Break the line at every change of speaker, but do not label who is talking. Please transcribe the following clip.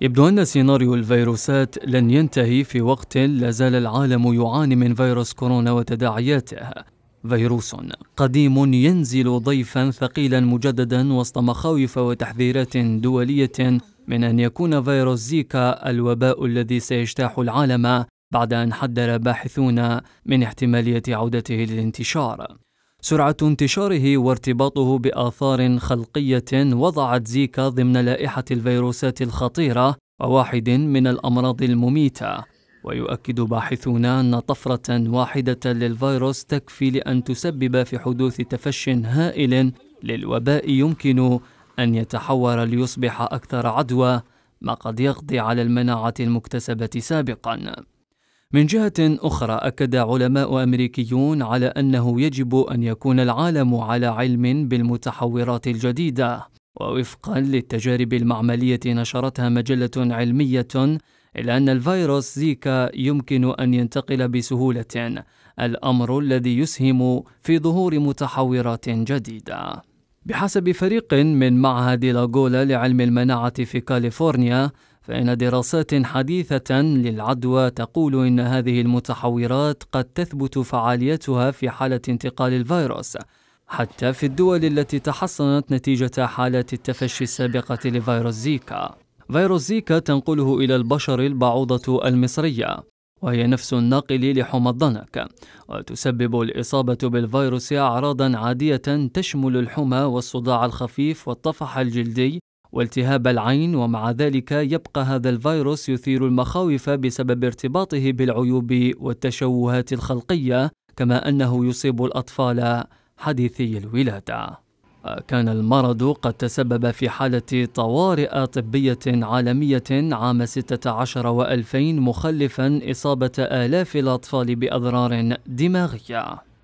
يبدو أن سيناريو الفيروسات لن ينتهي في وقت لا زال العالم يعاني من فيروس كورونا وتداعياته فيروس قديم ينزل ضيفا ثقيلا مجددا وسط مخاوف وتحذيرات دولية من أن يكون فيروس زيكا الوباء الذي سيجتاح العالم بعد أن حذر باحثون من احتمالية عودته للانتشار سرعة انتشاره وارتباطه بآثار خلقية وضعت زيكا ضمن لائحة الفيروسات الخطيرة وواحد من الأمراض المميتة ويؤكد باحثون أن طفرة واحدة للفيروس تكفي لأن تسبب في حدوث تفش هائل للوباء يمكن أن يتحور ليصبح أكثر عدوى ما قد يقضي على المناعة المكتسبة سابقاً من جهة أخرى أكد علماء أمريكيون على أنه يجب أن يكون العالم على علم بالمتحورات الجديدة ووفقا للتجارب المعملية نشرتها مجلة علمية إلا أن الفيروس زيكا يمكن أن ينتقل بسهولة الأمر الذي يسهم في ظهور متحورات جديدة بحسب فريق من معهد لاغولا لعلم المناعة في كاليفورنيا فإن دراسات حديثة للعدوى تقول إن هذه المتحورات قد تثبت فعاليتها في حالة انتقال الفيروس حتى في الدول التي تحصنت نتيجة حالات التفشي السابقة لفيروس زيكا. فيروس زيكا تنقله إلى البشر البعوضة المصرية، وهي نفس الناقل لحمى الضنك، وتسبب الإصابة بالفيروس أعراضًا عادية تشمل الحمى والصداع الخفيف والطفح الجلدي والتهاب العين ومع ذلك يبقى هذا الفيروس يثير المخاوف بسبب ارتباطه بالعيوب والتشوهات الخلقية كما أنه يصيب الأطفال حديثي الولادة كان المرض قد تسبب في حالة طوارئ طبية عالمية عام 16 و2000 مخلفا إصابة آلاف الأطفال بأضرار دماغية